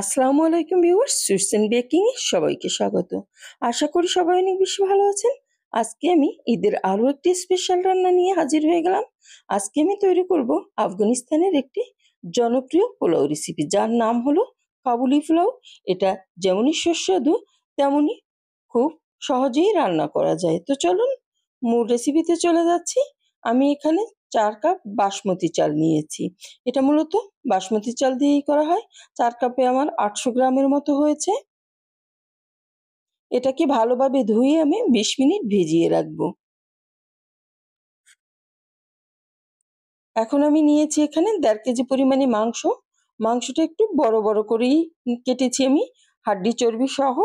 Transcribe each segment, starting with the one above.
আসসালামু আলাইকুম viewers sweets and বেকিংয়ে সবাইকে স্বাগত আশা করি সবাই অনেক বেশি ভালো আছেন আজকে আমি ঈদের আরও একটি স্পেশাল রান্না নিয়ে হাজির হয়ে গেলাম আজকে আমি তৈরি করব আফগানিস্তানের একটি জনপ্রিয় পোলাও রেসিপি যার নাম হলো কাবুলি পোলাও এটা যেমনই সুস্বাদু তেমনই খুব সহজেই রান্না করা যায় তো চলুন মূল রেসিপিতে চলে যাচ্ছি আমি এখানে চার কাপ বাসমতি চাল নিয়েছি এটা মূলত বাসমতি চাল দিয়েই করা হয় চার কাপে আমার আটশো গ্রামের মতো হয়েছে এটাকে ভালোভাবে ধুয়ে আমি বিশ মিনিট ভিজিয়ে রাখব এখন আমি নিয়েছি এখানে দেড় কেজি পরিমাণে মাংস মাংসটা একটু বড় বড় করেই কেটেছি আমি হাড্ডি চর্বি সহ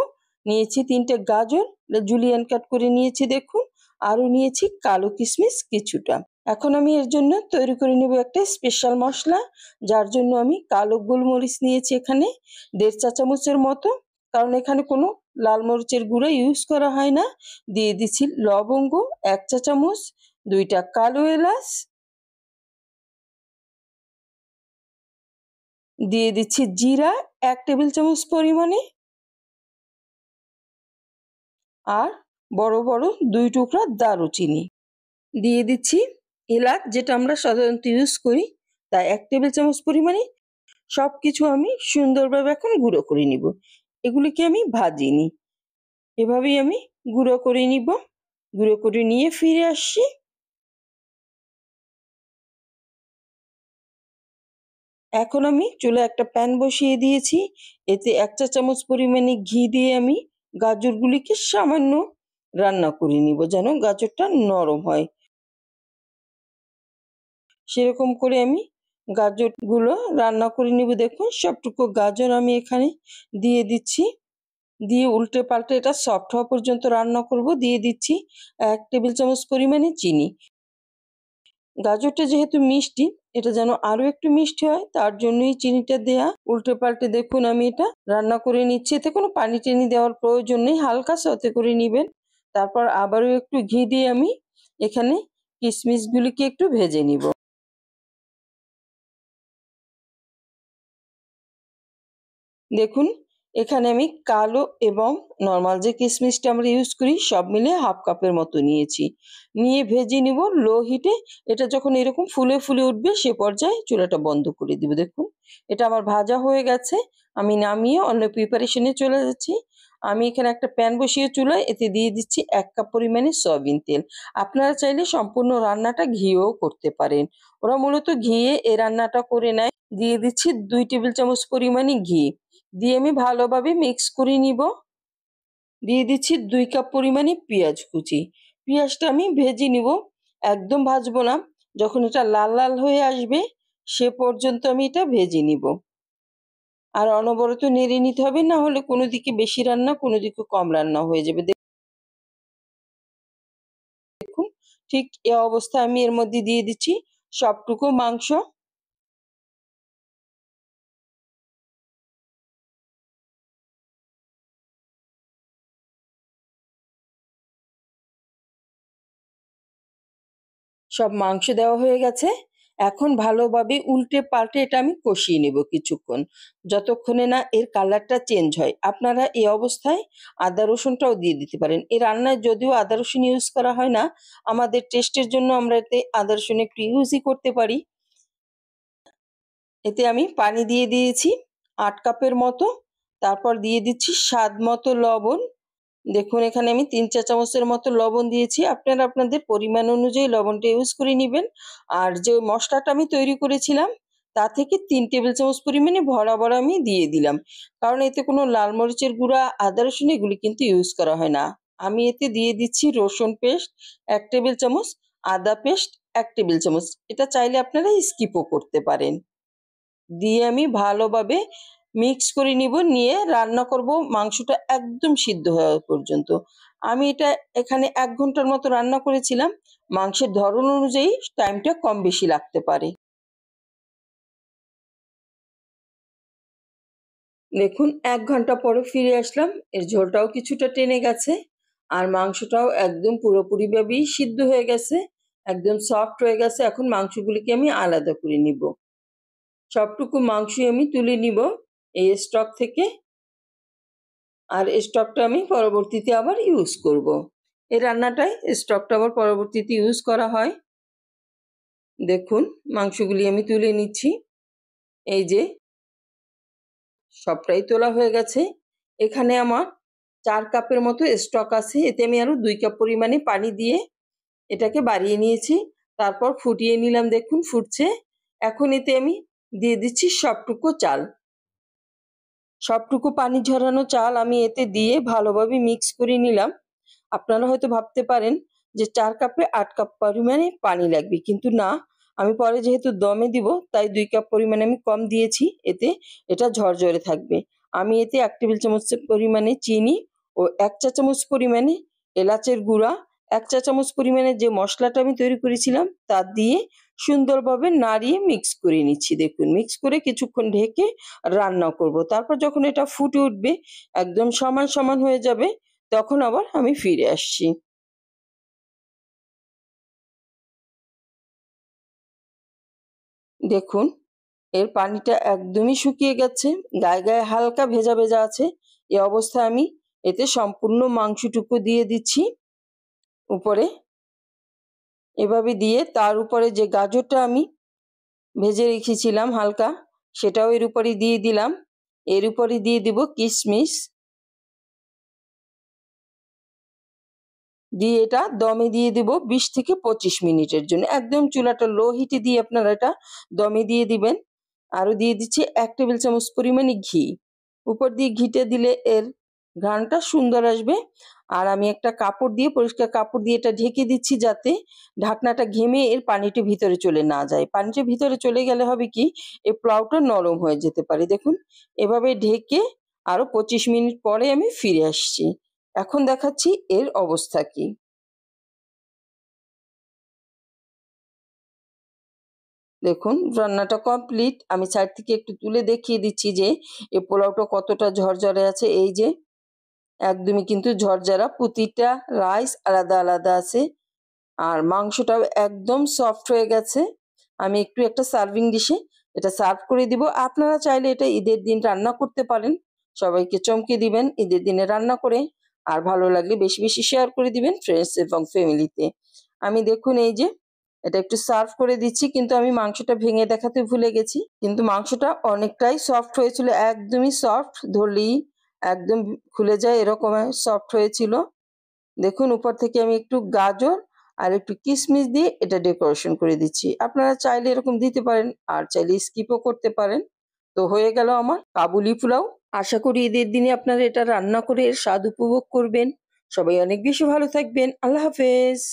নিয়েছি তিনটে গাজর জুলিয়ান কাট করে নিয়েছি দেখুন আরও নিয়েছি কালো কিশমিশ কিছুটা এখন আমি এর জন্য তৈরি করে নেব একটা স্পেশাল মশলা যার জন্য আমি কালো গোলমরিচ নিয়েছি এখানে দেড় চা চামচের মতো কারণ এখানে কোনো লাল মরিচের গুঁড়া ইউজ করা হয় না দিয়ে দিচ্ছি লবঙ্গ এক চা চামচ দুইটা কালো এলাচ দিয়ে দিচ্ছি জিরা এক টেবিল চামচ পরিমাণে আর বড় বড় দুই টুকরা দারুচিনি দিয়ে দিচ্ছি এলাচ যেটা আমরা সাধারণত ইউজ করি তা এক টেবিল চামচ পরিমাণে সব কিছু আমি সুন্দরভাবে এখন গুঁড়ো করে নিব এগুলিকে আমি ভাজি নি এভাবেই আমি গুঁড়ো করে নিব গুঁড়ো করে নিয়ে ফিরে আসছি এখন আমি চুলে একটা প্যান বসিয়ে দিয়েছি এতে এক চা চামচ পরিমাণে ঘি দিয়ে আমি গাজরগুলিকে সামান্য রান্না করে নিব যেন গাজরটা নরম হয় সেরকম করে আমি গাজরগুলো রান্না করে নিব দেখুন সবটুকু গাজর আমি এখানে দিয়ে দিচ্ছি দিয়ে উল্টে পাল্টে এটা সফট হওয়া পর্যন্ত রান্না করব দিয়ে দিচ্ছি এক টেবিল চামচ পরিমাণে চিনি গাজরটা যেহেতু মিষ্টি এটা যেন আরও একটু মিষ্টি হয় তার জন্যই চিনিটা দেয়া উল্টে পাল্টে দেখুন আমি এটা রান্না করে নিচ্ছি এতে কোনো পানি টেনি দেওয়ার প্রয়োজন নেই হালকা সতে করে নেবেন তারপর আবারও একটু ঘি দিয়ে আমি এখানে কিশমিশগুলিকে একটু ভেজে নিব দেখুন এখানে আমি কালো এবং নর্মাল যে কিশমিশটা আমরা ইউজ করি সব মিলে হাফ কাপের মতো নিয়েছি নিয়ে ভেজে নিব লো হিটে এটা যখন এরকম ফুলে ফুলে উঠবে সে পর্যায়ে চুলাটা বন্ধ করে দিব দেখুন এটা আমার ভাজা হয়ে গেছে আমি নামিয়ে অন্য প্রিপারেশনে চলে যাচ্ছি আমি এখানে একটা প্যান বসিয়ে চুলায় এতে দিয়ে দিচ্ছি এক কাপ পরিমাণে সয়াবিন তেল আপনারা চাইলে সম্পূর্ণ রান্নাটা ঘিও করতে পারেন ওরা মূলত ঘিয়ে এ রান্নাটা করে নেয় দিয়ে দিচ্ছি দুই টেবিল চামচ পরিমাণে ঘি দিয়ে আমি ভালোভাবে মিক্স করে নিব দিয়ে দিচ্ছি দুই কাপ পরিমাণে পেঁয়াজ কুচি পেঁয়াজটা আমি ভেজে নিব একদম ভাজবো না যখন এটা লাল লাল হয়ে আসবে সে পর্যন্ত আমি এটা ভেজে নিব আর অনবরত নেড়ে নিতে হবে না হলে কোনো দিকে বেশি রান্না কোনো দিকে কম রান্না হয়ে যাবে দেখুন ঠিক এ অবস্থা আমি এর মধ্যে দিয়ে দিচ্ছি সবটুকু মাংস সব মাংস দেওয়া হয়ে গেছে এখন ভালোভাবে উল্টে পাল্টে এটা আমি কষিয়ে নেব কিছুক্ষণ যতক্ষণে না এর কালারটা চেঞ্জ হয় আপনারা এই অবস্থায় আদা রসুনটাও দিয়ে দিতে পারেন এই রান্নায় যদিও আদা রসুন ইউজ করা হয় না আমাদের টেস্টের জন্য আমরা এতে আদা রসুন একটু ইউজই করতে পারি এতে আমি পানি দিয়ে দিয়েছি আট কাপের মতো তারপর দিয়ে দিচ্ছি স্বাদ মতো লবণ দেখুন এখানে আমি তিন চা চামচের মতো লবণ দিয়েছি আপনারা আপনাদের পরিমাণ অনুযায়ী লবণটা ইউজ করে নেবেন আর যে মশলাটা আমি তৈরি করেছিলাম তা থেকে তিন টেবিল চামচ পরিমাণে ভরা ভরা আমি দিয়ে দিলাম কারণ এতে কোনো লাল মরিচের গুঁড়া আদা রসুন এগুলি কিন্তু ইউজ করা হয় না আমি এতে দিয়ে দিচ্ছি রসুন পেস্ট এক টেবিল চামচ আদা পেস্ট এক টেবিল চামচ এটা চাইলে আপনারা স্কিপও করতে পারেন দিয়ে আমি ভালোভাবে মিক্স করে নিব নিয়ে রান্না করব মাংসটা একদম সিদ্ধ হওয়া পর্যন্ত আমি এটা এখানে এক ঘন্টার মতো রান্না করেছিলাম মাংসের ধরন অনুযায়ী টাইমটা কম বেশি লাগতে পারে দেখুন এক ঘন্টা পরে ফিরে আসলাম এর ঝোলটাও কিছুটা টেনে গেছে আর মাংসটাও একদম পুরোপুরিভাবেই সিদ্ধ হয়ে গেছে একদম সফট হয়ে গেছে এখন মাংসগুলিকে আমি আলাদা করে নিব সবটুকু মাংসই আমি তুলে নিব এই স্টক থেকে আর স্টকটা আমি পরবর্তীতে আবার ইউজ করব। এই রান্নাটাই স্টকটা আবার পরবর্তীতে ইউজ করা হয় দেখুন মাংসগুলি আমি তুলে নিচ্ছি এই যে সবটাই তোলা হয়ে গেছে এখানে আমার চার কাপের মতো স্টক আছে এতে আমি আরও দুই কাপ পরিমাণে পানি দিয়ে এটাকে বাড়িয়ে নিয়েছি তারপর ফুটিয়ে নিলাম দেখুন ফুটছে এখন এতে আমি দিয়ে দিচ্ছি সবটুকু চাল সবটুকু পানি ঝরানো চাল আমি এতে দিয়ে ভালোভাবে মিক্স করে নিলাম আপনারা হয়তো ভাবতে পারেন যে চার কাপে আট কাপ পরিমাণে পানি লাগবে কিন্তু না আমি পরে যেহেতু দমে দিব তাই দুই কাপ পরিমাণে আমি কম দিয়েছি এতে এটা ঝরঝরে থাকবে আমি এতে এক টেবিল চামচ পরিমাণে চিনি ও এক চা চামচ পরিমাণে এলাচের গুঁড়া এক চা চামচ পরিমাণে যে মশলাটা আমি তৈরি করেছিলাম তা দিয়ে সুন্দরভাবে নাড়িয়ে মিক্স করে নিচ্ছি দেখুন মিক্স করে কিছুক্ষণ ঢেকে রান্না করব তারপর যখন এটা ফুটে উঠবে একদম সমান সমান হয়ে যাবে তখন আবার আমি ফিরে আসছি দেখুন এর পানিটা একদমই শুকিয়ে গেছে গায়ে গায়ে হালকা ভেজা ভেজা আছে এ অবস্থায় আমি এতে সম্পূর্ণ মাংসটুকু দিয়ে দিচ্ছি উপরে এভাবে দিয়ে তার উপরে যে গাজরটা আমি ভেজে রেখেছিলাম হালকা সেটাও এর উপরে দিয়ে দিলাম এর উপরে দিয়ে দিব কিশমিশ দিয়ে এটা দমে দিয়ে দেব ২০ থেকে ২৫ মিনিটের জন্য একদম চুলাটা লো হিটে দিয়ে আপনারা এটা দমে দিয়ে দিবেন আরও দিয়ে দিচ্ছি এক টেবিল চামচ পরিমাণে ঘি উপর দিয়ে ঘিটে দিলে এর ঘ্রাণটা সুন্দর আসবে আর আমি একটা কাপড় দিয়ে পরিষ্কার কাপড় দিয়ে এটা ঢেকে দিচ্ছি যাতে ঢাকনাটা ঘেমে এর পানিটি ভিতরে চলে না যায় পানিটি ভিতরে চলে গেলে হবে কি এ পোলাওটা নরম হয়ে যেতে পারে দেখুন এভাবে ঢেকে আরও পঁচিশ মিনিট পরে আমি ফিরে আসছি এখন দেখাচ্ছি এর অবস্থা কি দেখুন রান্নাটা কমপ্লিট আমি সাইড থেকে একটু তুলে দেখিয়ে দিচ্ছি যে এই পোলাওটা কতটা ঝরঝরে আছে এই যে একদমই কিন্তু ঝরঝরা পুতিটা রাইস আলাদা আলাদা আছে আর মাংসটাও একদম সফট হয়ে গেছে আমি একটু একটা সার্ভিং ডিশে এটা সার্ভ করে দিব আপনারা চাইলে এটা ঈদের দিন রান্না করতে পারেন সবাইকে চমকে দিবেন ঈদের দিনে রান্না করে আর ভালো লাগলে বেশি বেশি শেয়ার করে দিবেন ফ্রেন্ডস এবং ফ্যামিলিতে আমি দেখুন এই যে এটা একটু সার্ভ করে দিচ্ছি কিন্তু আমি মাংসটা ভেঙে দেখাতে ভুলে গেছি কিন্তু মাংসটা অনেকটাই সফট হয়েছিল একদমই সফট ধরলেই একদম খুলে যায় এরকম সফট হয়েছিল দেখুন উপর থেকে আমি একটু গাজর আর একটু কিশমিশ দিয়ে এটা ডেকোরেশন করে দিচ্ছি আপনারা চাইলে এরকম দিতে পারেন আর চাইলে স্কিপও করতে পারেন তো হয়ে গেল আমার কাবুলি পোলাও আশা করি ঈদের দিনে আপনারা এটা রান্না করে স্বাদ উপভোগ করবেন সবাই অনেক বেশি ভালো থাকবেন আল্লাহ হাফেজ